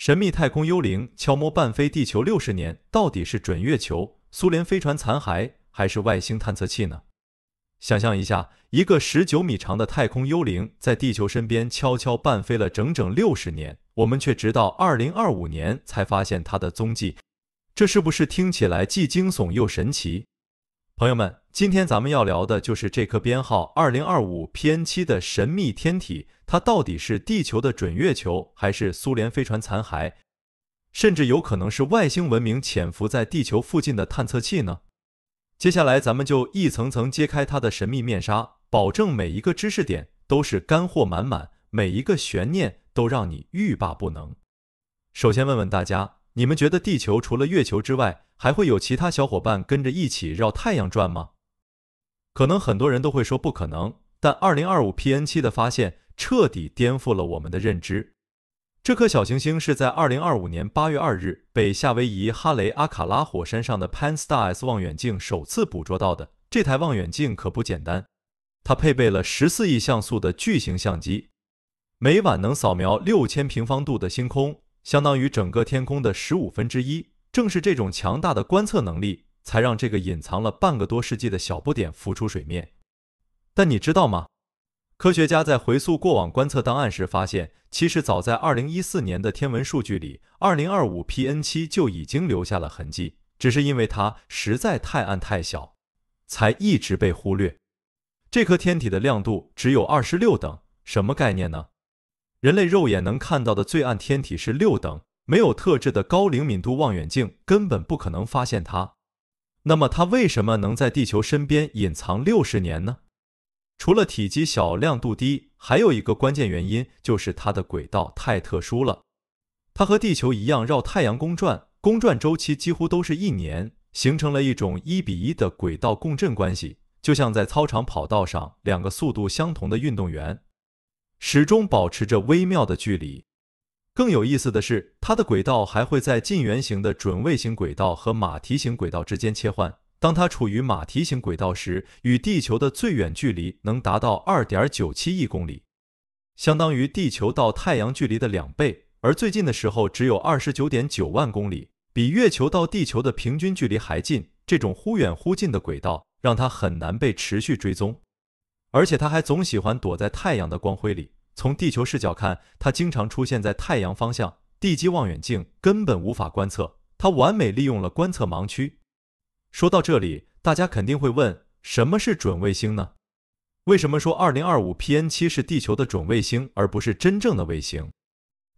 神秘太空幽灵悄摸伴飞地球六十年，到底是准月球、苏联飞船残骸，还是外星探测器呢？想象一下，一个十九米长的太空幽灵在地球身边悄悄伴飞了整整六十年，我们却直到二零二五年才发现它的踪迹，这是不是听起来既惊悚又神奇？朋友们，今天咱们要聊的就是这颗编号二零二五 PN 七的神秘天体，它到底是地球的准月球，还是苏联飞船残骸，甚至有可能是外星文明潜伏在地球附近的探测器呢？接下来咱们就一层层揭开它的神秘面纱，保证每一个知识点都是干货满满，每一个悬念都让你欲罢不能。首先问问大家。你们觉得地球除了月球之外，还会有其他小伙伴跟着一起绕太阳转吗？可能很多人都会说不可能，但2025 PN7 的发现彻底颠覆了我们的认知。这颗小行星是在2025年8月2日被夏威夷哈雷阿卡拉火山上的 Pan-STARRS 望远镜首次捕捉到的。这台望远镜可不简单，它配备了十四亿像素的巨型相机，每晚能扫描六千平方度的星空。相当于整个天空的十五分之一。正是这种强大的观测能力，才让这个隐藏了半个多世纪的小不点浮出水面。但你知道吗？科学家在回溯过往观测档案时发现，其实早在2014年的天文数据里，2025 PN7 就已经留下了痕迹，只是因为它实在太暗太小，才一直被忽略。这颗天体的亮度只有二十六等，什么概念呢？人类肉眼能看到的最暗天体是六等，没有特制的高灵敏度望远镜根本不可能发现它。那么它为什么能在地球身边隐藏六十年呢？除了体积小、亮度低，还有一个关键原因就是它的轨道太特殊了。它和地球一样绕太阳公转，公转周期几乎都是一年，形成了一种一比一的轨道共振关系，就像在操场跑道上两个速度相同的运动员。始终保持着微妙的距离。更有意思的是，它的轨道还会在近圆形的准卫星轨道和马蹄形轨道之间切换。当它处于马蹄形轨道时，与地球的最远距离能达到二点九七亿公里，相当于地球到太阳距离的两倍；而最近的时候只有二十九点九万公里，比月球到地球的平均距离还近。这种忽远忽近的轨道，让它很难被持续追踪。而且它还总喜欢躲在太阳的光辉里。从地球视角看，它经常出现在太阳方向，地基望远镜根本无法观测。它完美利用了观测盲区。说到这里，大家肯定会问：什么是准卫星呢？为什么说2025 PN7 是地球的准卫星而不是真正的卫星？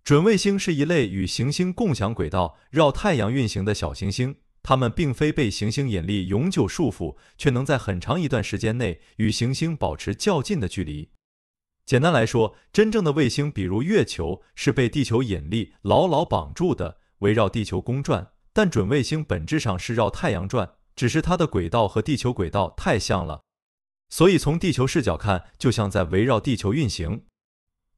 准卫星是一类与行星共享轨道、绕太阳运行的小行星。它们并非被行星引力永久束缚，却能在很长一段时间内与行星保持较近的距离。简单来说，真正的卫星，比如月球，是被地球引力牢牢绑住的，围绕地球公转；但准卫星本质上是绕太阳转，只是它的轨道和地球轨道太像了，所以从地球视角看，就像在围绕地球运行。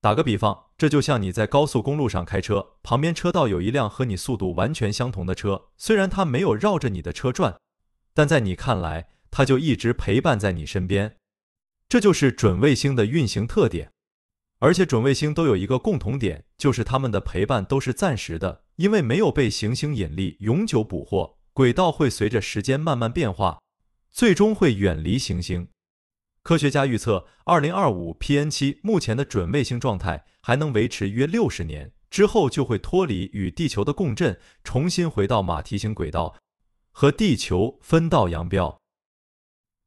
打个比方。这就像你在高速公路上开车，旁边车道有一辆和你速度完全相同的车，虽然它没有绕着你的车转，但在你看来，它就一直陪伴在你身边。这就是准卫星的运行特点。而且准卫星都有一个共同点，就是他们的陪伴都是暂时的，因为没有被行星引力永久捕获，轨道会随着时间慢慢变化，最终会远离行星。科学家预测，二零二五 P N 七目前的准卫星状态还能维持约六十年，之后就会脱离与地球的共振，重新回到马蹄形轨道，和地球分道扬镳。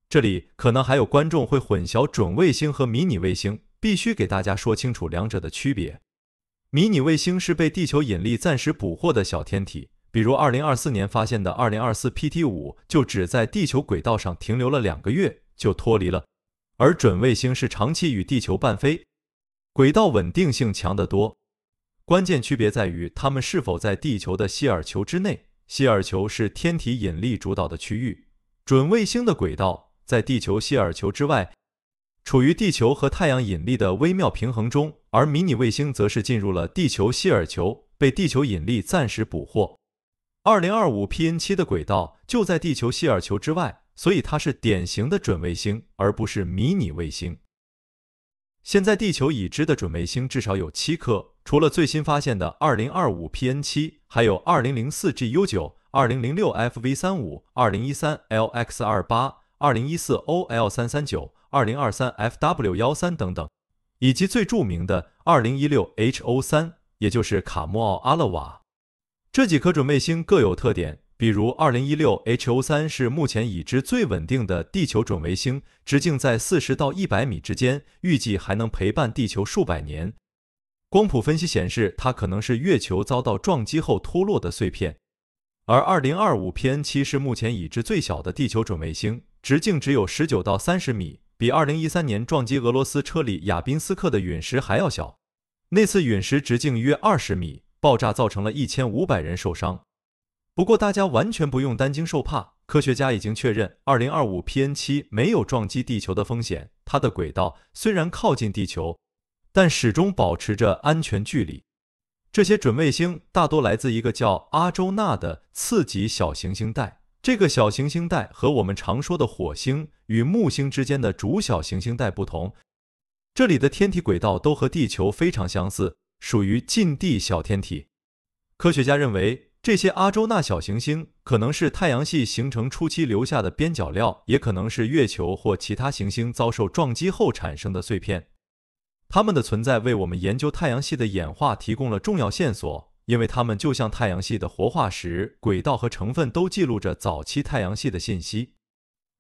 这里可能还有观众会混淆准卫星和迷你卫星，必须给大家说清楚两者的区别。迷你卫星是被地球引力暂时捕获的小天体，比如二零二四年发现的二零二四 P T 五就只在地球轨道上停留了两个月，就脱离了。而准卫星是长期与地球伴飞，轨道稳定性强得多。关键区别在于它们是否在地球的希尔球之内。希尔球是天体引力主导的区域，准卫星的轨道在地球希尔球之外，处于地球和太阳引力的微妙平衡中。而迷你卫星则是进入了地球希尔球，被地球引力暂时捕获。二零二五 Pn 七的轨道就在地球希尔球之外。所以它是典型的准卫星，而不是迷你卫星。现在地球已知的准卫星至少有七颗，除了最新发现的2025 PN7，还有2004 GU9、2006 FV35、2013 LX28、2014 OL339、2023 FW13 等等，以及最著名的2016 HO3，也就是卡莫奥阿勒瓦。这几颗准卫星各有特点。比如，2016 HO3 是目前已知最稳定的地球准卫星，直径在四十到一百米之间，预计还能陪伴地球数百年。光谱分析显示，它可能是月球遭到撞击后脱落的碎片。而2025 PN7 是目前已知最小的地球准卫星，直径只有十九到三十米，比2013年撞击俄罗斯车里雅宾斯克的陨石还要小。那次陨石直径约二十米，爆炸造成了一千五百人受伤。不过，大家完全不用担惊受怕。科学家已经确认，2025 P N 7没有撞击地球的风险。它的轨道虽然靠近地球，但始终保持着安全距离。这些准卫星大多来自一个叫阿周纳的次级小行星带。这个小行星带和我们常说的火星与木星之间的主小行星带不同，这里的天体轨道都和地球非常相似，属于近地小天体。科学家认为。这些阿周那小行星可能是太阳系形成初期留下的边角料，也可能是月球或其他行星遭受撞击后产生的碎片。它们的存在为我们研究太阳系的演化提供了重要线索，因为它们就像太阳系的活化石，轨道和成分都记录着早期太阳系的信息。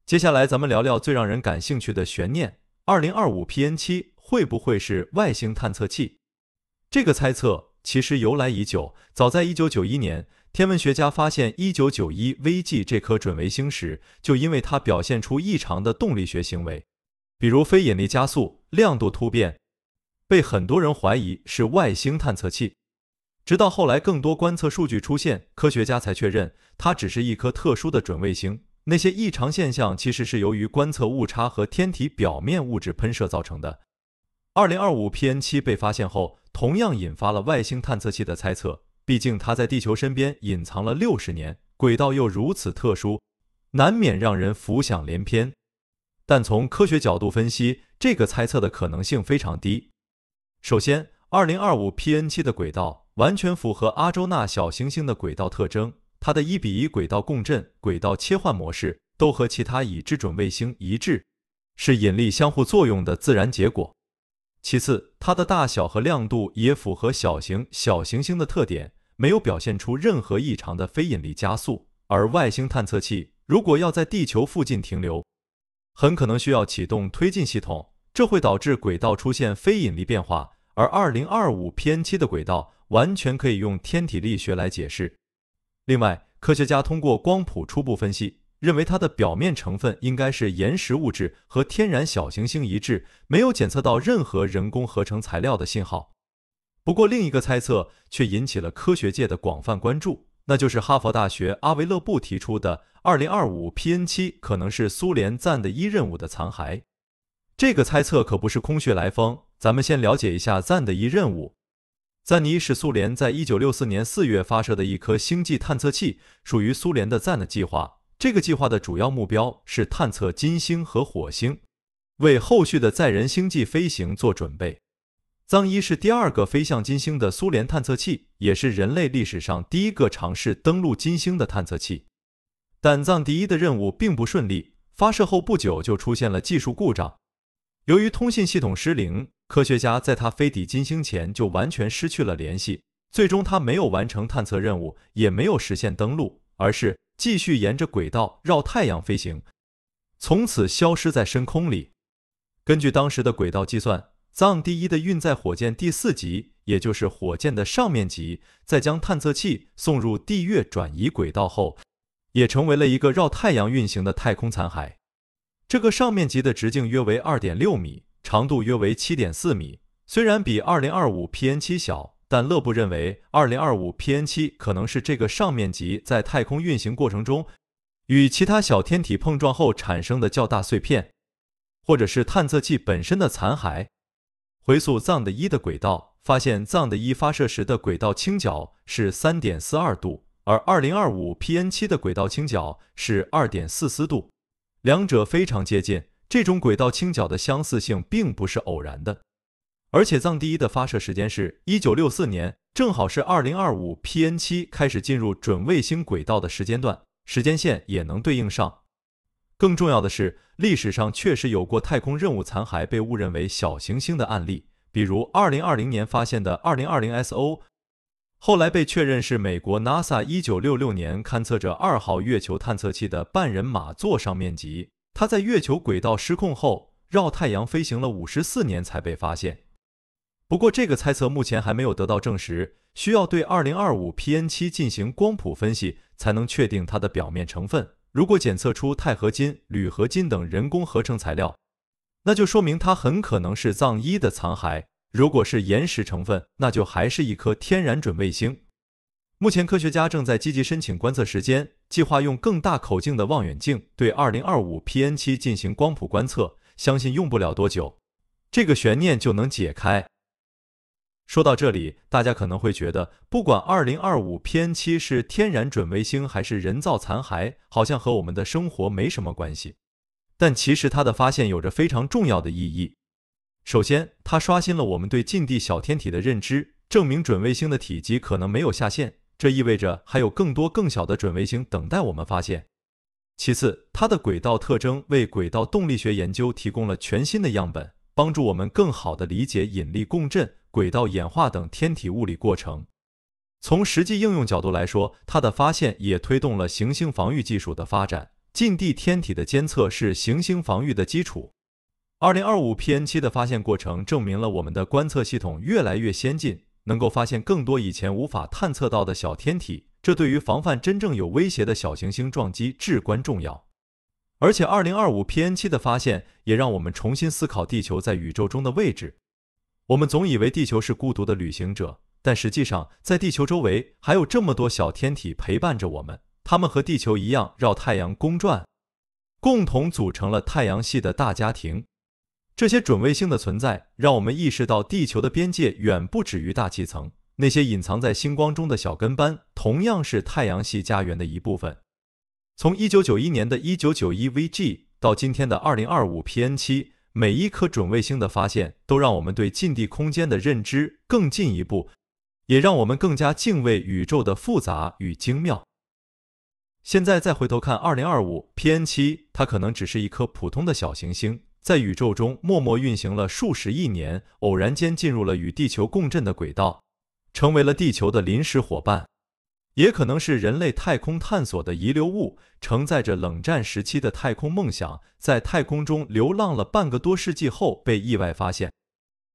接下来，咱们聊聊最让人感兴趣的悬念：2025 PN7 会不会是外星探测器？这个猜测。其实由来已久，早在1991年，天文学家发现1991 VG 这颗准卫星时，就因为它表现出异常的动力学行为，比如非引力加速、亮度突变，被很多人怀疑是外星探测器。直到后来更多观测数据出现，科学家才确认它只是一颗特殊的准卫星。那些异常现象其实是由于观测误差和天体表面物质喷射造成的。2025 PN7 被发现后，同样引发了外星探测器的猜测。毕竟它在地球身边隐藏了六十年，轨道又如此特殊，难免让人浮想联翩。但从科学角度分析，这个猜测的可能性非常低。首先，2025 PN7 的轨道完全符合阿周纳小行星的轨道特征，它的一比一轨道共振、轨道切换模式都和其他已知准卫星一致，是引力相互作用的自然结果。其次，它的大小和亮度也符合小型小行星的特点，没有表现出任何异常的非引力加速。而外星探测器如果要在地球附近停留，很可能需要启动推进系统，这会导致轨道出现非引力变化。而 2025Pn7 的轨道完全可以用天体力学来解释。另外，科学家通过光谱初步分析。认为它的表面成分应该是岩石物质和天然小行星一致，没有检测到任何人工合成材料的信号。不过，另一个猜测却引起了科学界的广泛关注，那就是哈佛大学阿维勒布提出的2025 PN7 可能是苏联赞的一任务的残骸。这个猜测可不是空穴来风。咱们先了解一下赞的一任务。赞尼是苏联在1964年4月发射的一颗星际探测器，属于苏联的赞的计划。这个计划的主要目标是探测金星和火星，为后续的载人星际飞行做准备。藏一是第二个飞向金星的苏联探测器，也是人类历史上第一个尝试登陆金星的探测器。但藏第一的任务并不顺利，发射后不久就出现了技术故障。由于通信系统失灵，科学家在它飞抵金星前就完全失去了联系。最终，它没有完成探测任务，也没有实现登陆，而是。继续沿着轨道绕太阳飞行，从此消失在深空里。根据当时的轨道计算，藏第一的运载火箭第四级，也就是火箭的上面级，在将探测器送入地月转移轨道后，也成为了一个绕太阳运行的太空残骸。这个上面级的直径约为二点六米，长度约为七点四米，虽然比二零二五 Pn 七小。但勒布认为，2025 PN7 可能是这个上面级在太空运行过程中与其他小天体碰撞后产生的较大碎片，或者是探测器本身的残骸。回溯藏的一的轨道，发现藏的一发射时的轨道倾角是3.42度，而2025 PN7 的轨道倾角是2.44度，两者非常接近。这种轨道倾角的相似性并不是偶然的。而且，藏第一的发射时间是一九六四年，正好是二零二五 P N 七开始进入准卫星轨道的时间段，时间线也能对应上。更重要的是，历史上确实有过太空任务残骸被误认为小行星的案例，比如二零二零年发现的二零二零 S O，后来被确认是美国 NASA 一九六六年勘测者二号月球探测器的半人马座上面级，它在月球轨道失控后，绕太阳飞行了五十四年才被发现。不过，这个猜测目前还没有得到证实，需要对2025 PN7 进行光谱分析才能确定它的表面成分。如果检测出钛合金、铝合金等人工合成材料，那就说明它很可能是藏一的残骸；如果是岩石成分，那就还是一颗天然准卫星。目前，科学家正在积极申请观测时间，计划用更大口径的望远镜对2025 PN7 进行光谱观测。相信用不了多久，这个悬念就能解开。说到这里，大家可能会觉得，不管2025 PN7 是天然准卫星还是人造残骸，好像和我们的生活没什么关系。但其实它的发现有着非常重要的意义。首先，它刷新了我们对近地小天体的认知，证明准卫星的体积可能没有下限，这意味着还有更多更小的准卫星等待我们发现。其次，它的轨道特征为轨道动力学研究提供了全新的样本，帮助我们更好地理解引力共振。轨道演化等天体物理过程。从实际应用角度来说，它的发现也推动了行星防御技术的发展。近地天体的监测是行星防御的基础。2025 PN7 的发现过程证明了我们的观测系统越来越先进，能够发现更多以前无法探测到的小天体。这对于防范真正有威胁的小行星撞击至关重要。而且，2025 PN7 的发现也让我们重新思考地球在宇宙中的位置。我们总以为地球是孤独的旅行者，但实际上，在地球周围还有这么多小天体陪伴着我们。它们和地球一样绕太阳公转，共同组成了太阳系的大家庭。这些准卫星的存在，让我们意识到地球的边界远不止于大气层。那些隐藏在星光中的小跟班，同样是太阳系家园的一部分。从1991年的 1991VG 到今天的 2025PN7。每一颗准卫星的发现，都让我们对近地空间的认知更进一步，也让我们更加敬畏宇宙的复杂与精妙。现在再回头看2025 PN7，它可能只是一颗普通的小行星，在宇宙中默默运行了数十亿年，偶然间进入了与地球共振的轨道，成为了地球的临时伙伴。也可能是人类太空探索的遗留物，承载着冷战时期的太空梦想，在太空中流浪了半个多世纪后被意外发现。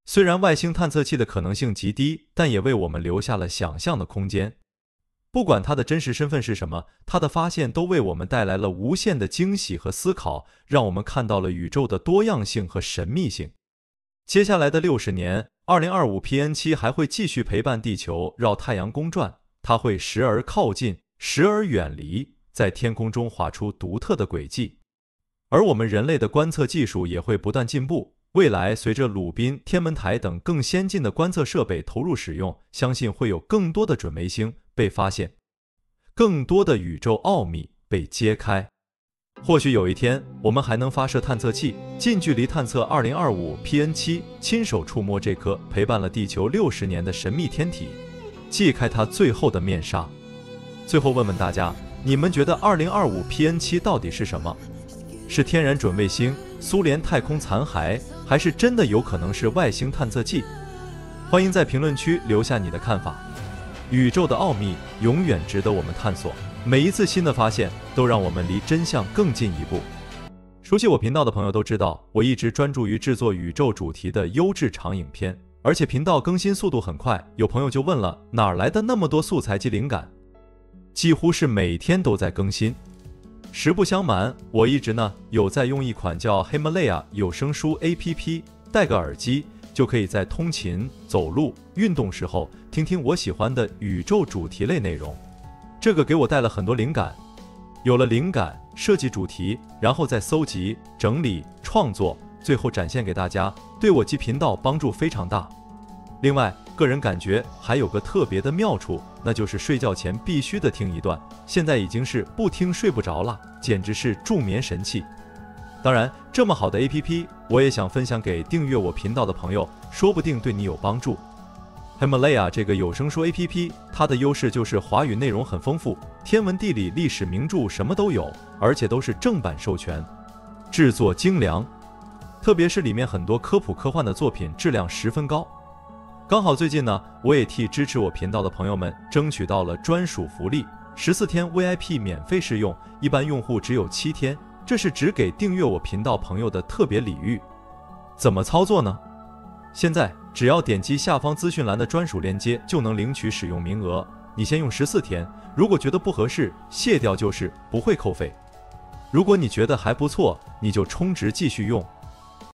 虽然外星探测器的可能性极低，但也为我们留下了想象的空间。不管它的真实身份是什么，它的发现都为我们带来了无限的惊喜和思考，让我们看到了宇宙的多样性和神秘性。接下来的六十年，2025 PN7 还会继续陪伴地球绕太阳公转。它会时而靠近，时而远离，在天空中划出独特的轨迹。而我们人类的观测技术也会不断进步。未来，随着鲁宾天文台等更先进的观测设备投入使用，相信会有更多的准卫星被发现，更多的宇宙奥秘被揭开。或许有一天，我们还能发射探测器，近距离探测2025 PN7，亲手触摸这颗陪伴了地球六十年的神秘天体。揭开它最后的面纱。最后问问大家，你们觉得二零二五 P N 七到底是什么？是天然准卫星、苏联太空残骸，还是真的有可能是外星探测器？欢迎在评论区留下你的看法。宇宙的奥秘永远值得我们探索，每一次新的发现都让我们离真相更近一步。熟悉我频道的朋友都知道，我一直专注于制作宇宙主题的优质长影片。而且频道更新速度很快，有朋友就问了，哪来的那么多素材及灵感？几乎是每天都在更新。实不相瞒，我一直呢有在用一款叫 Himalaya 有声书 A P P，戴个耳机就可以在通勤、走路、运动时候听听我喜欢的宇宙主题类内容，这个给我带了很多灵感。有了灵感，设计主题，然后再搜集、整理、创作。最后展现给大家，对我及频道帮助非常大。另外，个人感觉还有个特别的妙处，那就是睡觉前必须的听一段，现在已经是不听睡不着了，简直是助眠神器。当然，这么好的 APP，我也想分享给订阅我频道的朋友，说不定对你有帮助。Himalaya 这个有声书 APP，它的优势就是华语内容很丰富，天文、地理、历史、名著什么都有，而且都是正版授权，制作精良。特别是里面很多科普科幻的作品质量十分高，刚好最近呢，我也替支持我频道的朋友们争取到了专属福利，十四天 VIP 免费试用，一般用户只有七天，这是只给订阅我频道朋友的特别礼遇。怎么操作呢？现在只要点击下方资讯栏的专属链接就能领取使用名额，你先用十四天，如果觉得不合适卸掉就是不会扣费。如果你觉得还不错，你就充值继续用。